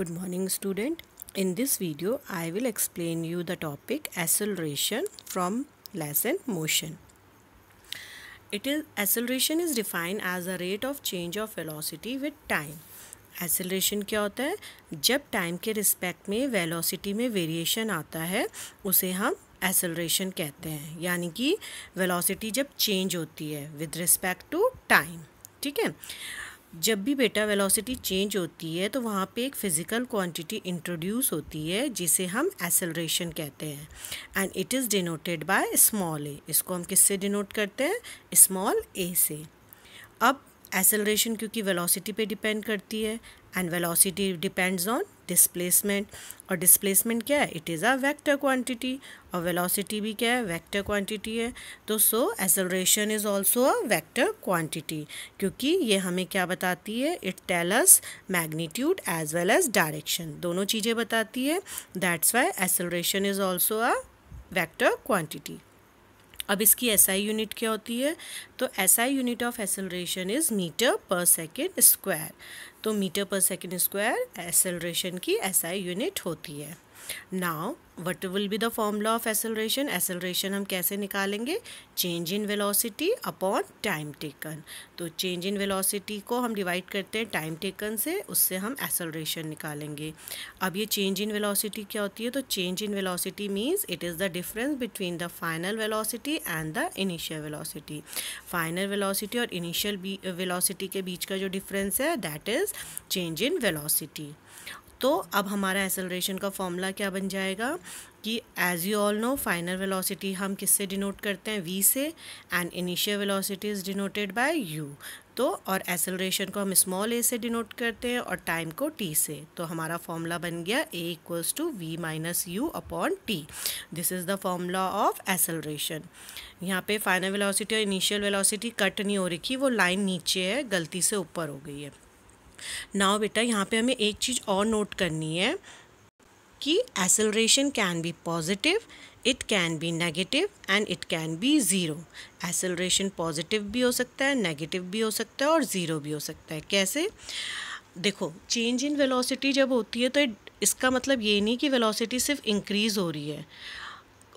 Good morning student. In this video I will explain you the topic acceleration from lesson motion. It is acceleration is defined as a rate of change of velocity with time. Acceleration क्या होता है जब time के respect में velocity में variation आता है उसे हम एसलेशन कहते हैं यानी कि वेलोसिटी जब चेंज होती है विद रिस्पेक्ट टू टाइम ठीक है जब भी बेटा वेलोसिटी चेंज होती है तो वहाँ पे एक फ़िज़िकल क्वांटिटी इंट्रोड्यूस होती है जिसे हम एसलरेशन कहते हैं and it is denoted by small a इसको हम किससे डिनोट करते हैं स्मॉल ए से अब एसलरेशन क्योंकि वेलोसिटी पे डिपेंड करती है and velocity depends on displacement और डिस्प्लेसमेंट क्या है it is a vector quantity और वेलोसिटी भी क्या है वेक्टर क्वांटिटी है तो so acceleration is also a vector quantity क्योंकि ये हमें क्या बताती है it tells magnitude as well as direction दोनों चीज़ें बताती है that's why acceleration is also a vector quantity अब इसकी एसआई आई यूनिट क्या होती है तो SI unit of acceleration is metre per second square तो metre per second square acceleration की एसआई आई यूनिट होती है now what will be the formula of acceleration acceleration हम कैसे निकालेंगे change in velocity upon time taken तो change in velocity को हम डिवाइड करते हैं टाइम टेकन से उससे हम एसलरेशन निकालेंगे अब ये चेंज इन वेलोसिटी क्या होती है तो change in velocity means it is the difference between the final velocity and the initial velocity final velocity और इनिशियल वेलोसिटी के बीच का जो डिफरेंस है that is change in velocity तो अब हमारा एसलरेशन का फॉर्मूला क्या बन जाएगा कि as you all know final velocity हम किससे डिनोट करते हैं वी से and initial velocity is denoted by u तो और एसलरेशन को हम स्मॉल ए से डिनोट करते हैं और टाइम को टी से तो हमारा फॉर्मूला बन गया a equals to v minus u upon t this is the formula of acceleration यहाँ पे फाइनल वेलोसिटी और इनिशियल वेलोसिटी कट नहीं हो रही वो लाइन नीचे है गलती से ऊपर हो गई है नाव बेटा यहाँ पे हमें एक चीज़ और नोट करनी है कि acceleration can be positive it can be negative and it can be zero acceleration positive भी हो सकता है नेगेटिव भी हो सकता है और ज़ीरो भी हो सकता है कैसे देखो चेंज इन वेलोसिटी जब होती है तो इसका मतलब ये नहीं कि वेलोसिटी सिर्फ इंक्रीज़ हो रही है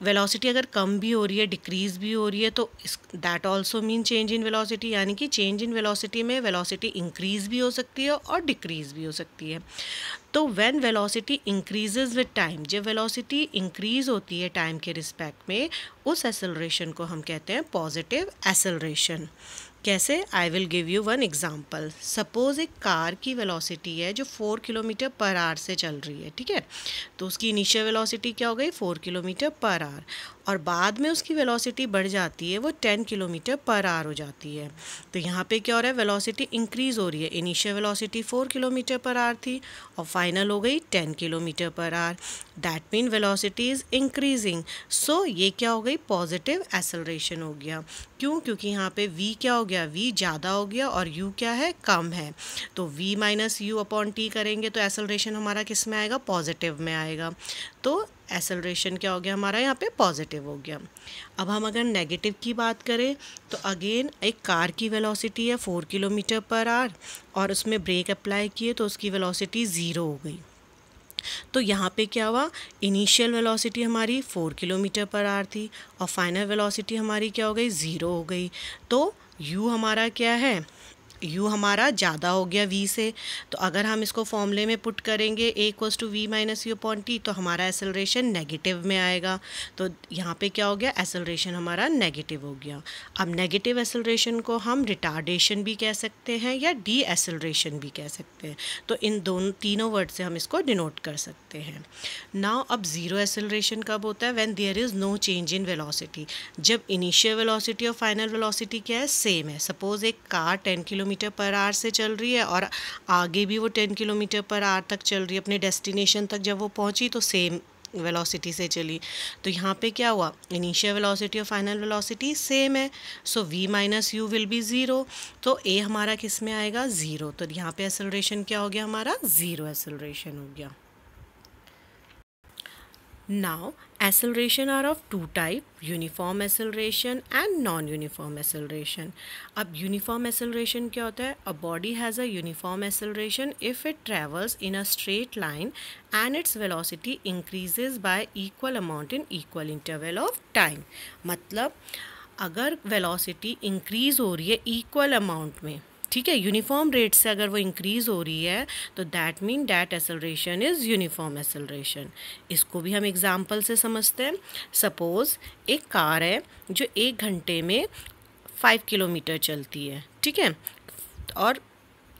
वेलोसिटी अगर कम भी हो रही है डिक्रीज़ भी हो रही है तो is that also mean change in velocity यानी कि चेंज इन वेलोसिटी में वेलोसिटी इंक्रीज़ भी हो सकती है और डिक्रीज़ भी हो सकती है तो when velocity increases with time जब वेलोसिटी इंक्रीज होती है टाइम के रिस्पेक्ट में उस एसलरेशन को हम कहते हैं पॉजिटिव एसलरेशन कैसे I will give you one example suppose एक कार की वेलोसिटी है जो फोर किलोमीटर पर आर से चल रही है ठीक है तो उसकी इनिशियल वेलोसिटी क्या हो गई फोर किलोमीटर पर आर और बाद में उसकी वेलोसिटी बढ़ जाती है वो टेन किलोमीटर पर आर हो जाती है तो यहाँ पे क्या हो रहा है वेलोसिटी इंक्रीज़ हो रही है initial velocity four kilometre per hour थी और फाइनल हो गई ten kilometre per hour that mean velocity is increasing so ये क्या हो गई पॉजिटिव एसलरेशन हो गया क्यों क्योंकि यहाँ पे v क्या हो गया v ज़्यादा हो गया और u क्या है कम है तो v minus u upon t करेंगे तो एसलरेशन हमारा किस में आएगा पॉजिटिव में आएगा तो एसलरेशन क्या हो गया हमारा यहाँ पे पॉजिटिव हो गया अब हम अगर नेगेटिव की बात करें तो अगेन एक कार की वेलोसिटी है फोर किलोमीटर पर आर और उसमें ब्रेक अप्लाई किए तो उसकी वेलोसिटी ज़ीरो हो गई तो यहाँ पे क्या हुआ इनिशियल वेलोसिटी हमारी फोर किलोमीटर पर आर थी और फाइनल वेलोसिटी हमारी क्या हो गई ज़ीरो हो गई तो यू हमारा क्या है यू हमारा ज़्यादा हो गया वी से तो अगर हम इसको फॉर्मूले में पुट करेंगे a equals to v minus u upon t तो हमारा एसलरेशन नेगेटिव में आएगा तो यहाँ पे क्या हो गया एसलरेशन हमारा नेगेटिव हो गया अब नेगेटिव एसलरेशन को हम रिटार्डेशन भी कह सकते हैं या डी एसलरेशन भी कह सकते हैं तो इन दोनों तीनों वर्ड से हम इसको डिनोट कर सकते हैं ना अब ज़ीरो एसलरेशन कब होता है when there is no change in velocity जब इनिशियल वेलॉसिटी और फाइनल वेलासिटी क्या है सेम है सपोज़ एक car ten kilometre kilometre per hour से चल रही है और आगे भी वो टेन किलोमीटर पर आर तक चल रही है अपने डेस्टिनेशन तक जब वो पहुंची तो सेम वेलोसिटी से चली तो यहाँ पे क्या हुआ इनिशियल वेलोसिटी और फाइनल वेलोसिटी सेम है so v minus u will be zero तो a हमारा किस में आएगा ज़ीरो तो यहाँ पे एसलरेशन क्या हो गया हमारा ज़ीरो एसलरेशन हो गया Now, acceleration are of two type, uniform acceleration and non-uniform acceleration. अब uniform acceleration क्या होता है A body has a uniform acceleration if it travels in a straight line and its velocity increases by equal amount in equal interval of time. मतलब अगर velocity increase हो रही है equal amount में ठीक है यूनिफॉर्म रेट से अगर वो इंक्रीज़ हो रही है तो that mean that acceleration is uniform acceleration इसको भी हम एग्ज़ाम्पल से समझते हैं सपोज़ एक कार है जो एक घंटे में फाइव किलोमीटर चलती है ठीक है और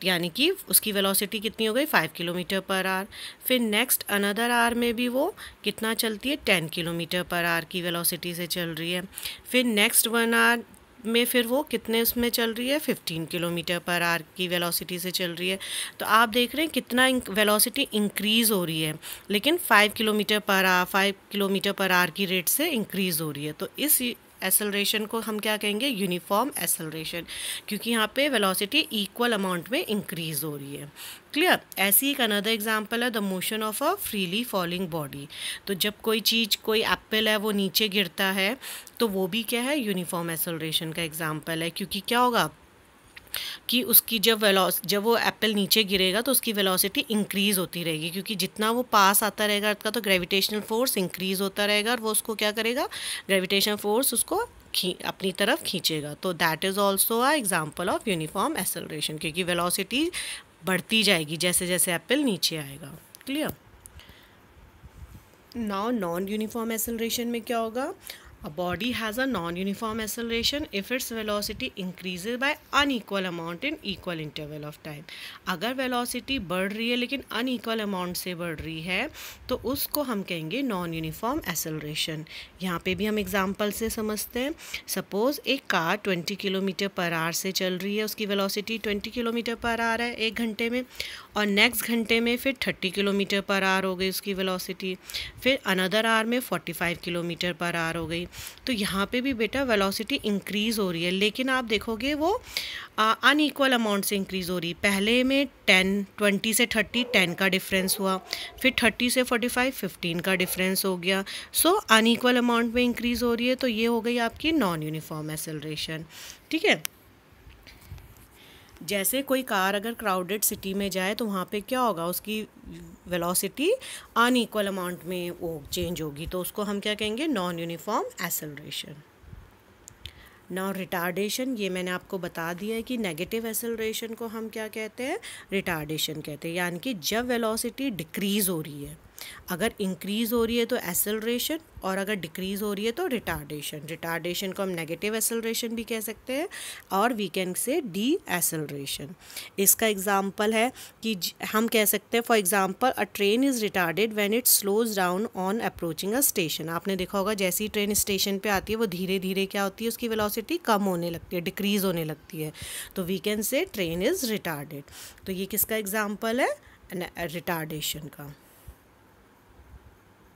यानी कि उसकी वेलोसिटी कितनी हो गई फाइव किलोमीटर पर आर फिर नेक्स्ट अनदर आर में भी वो कितना चलती है टेन किलोमीटर पर आर की वेलोसिटी से चल रही है फिर नेक्स्ट वन आर में फिर वो कितने उसमें चल रही है 15 किलोमीटर पर आर की वेलोसिटी से चल रही है तो आप देख रहे हैं कितना वेलोसिटी इंक्रीज़ हो रही है लेकिन 5 kilometre per hour 5 kilometre per hour की रेट से इंक्रीज़ हो रही है तो इस एसलरेशन को हम क्या कहेंगे यूनिफॉर्म एसलरेशन क्योंकि यहाँ पे वेलोसिटी इक्वल अमाउंट में इंक्रीज हो रही है क्लियर ऐसी एक अनदर एग्जांपल है the motion of a freely falling body तो जब कोई चीज़ कोई एप्पल है वो नीचे गिरता है तो वो भी क्या है यूनिफॉर्म एसलरेशन का एग्जाम्पल है क्योंकि क्या होगा कि उसकी जब वेलोस जब वो एप्पल नीचे गिरेगा तो उसकी वेलोसिटी इंक्रीज़ होती रहेगी क्योंकि जितना वो पास आता रहेगा अर्थ का तो ग्रेविटेशनल फोर्स इंक्रीज़ होता रहेगा और वो उसको क्या करेगा ग्रेविटेशन फोर्स उसको खी अपनी तरफ खींचेगा तो that is also a example of uniform acceleration क्योंकि वेलोसिटी बढ़ती जाएगी जैसे जैसे एप्पल नीचे आएगा clear now non uniform acceleration में क्या होगा A body has a non-uniform acceleration if its velocity increases by unequal amount in equal interval of time. अगर velocity बढ़ रही है लेकिन unequal amount से बढ़ रही है तो उसको हम कहेंगे non-uniform acceleration. यहाँ पे भी हम example से समझते हैं Suppose एक car 20 किलोमीटर per hour से चल रही है उसकी velocity 20 किलोमीटर per hour है एक घंटे में और नेक्स्ट घंटे में फिर 30 किलोमीटर पर आर हो गई उसकी वेलोसिटी फिर अनदर आर में 45 किलोमीटर पर आर हो गई तो यहाँ पे भी बेटा वेलोसिटी इंक्रीज़ हो रही है लेकिन आप देखोगे वो अनईक्वल अमाउंट से इंक्रीज़ हो रही पहले में 10 20 से 30 10 का डिफरेंस हुआ फिर 30 से 45 15 का डिफरेंस हो गया सो अनईक्वल अमाउंट में इंक्रीज़ हो रही है तो ये हो गई आपकी नॉन यूनिफॉर्म एसेलरेशन ठीक है जैसे कोई कार अगर क्राउडेड सिटी में जाए तो वहाँ पे क्या होगा उसकी वेलोसिटी एकवल अमाउंट में वो चेंज होगी तो उसको हम क्या कहेंगे non uniform acceleration now retardation ये मैंने आपको बता दिया है कि नेगेटिव एसलरेशन को हम क्या कहते हैं रिटार्डेशन कहते हैं यानी कि जब वेलोसिटी डिक्रीज़ हो रही है अगर इंक्रीज़ हो रही है तो एसलरेशन और अगर डिक्रीज़ हो रही है तो रिटार्डेशन रिटार्डेशन को हम नेगेटिव एसलरेशन भी कह सकते हैं और we can say deceleration इसका एग्ज़ाम्पल है कि हम कह सकते हैं for example a train is retarded when it slows down on approaching a station आपने देखा होगा जैसी ट्रेन स्टेशन पर आती है वो धीरे धीरे क्या होती है उसकी वेलासिटी कम होने लगती है डिक्रीज़ होने लगती है तो we can say train is retarded तो ये किसका एग्ज़ाम्पल है रिटार्डेशन का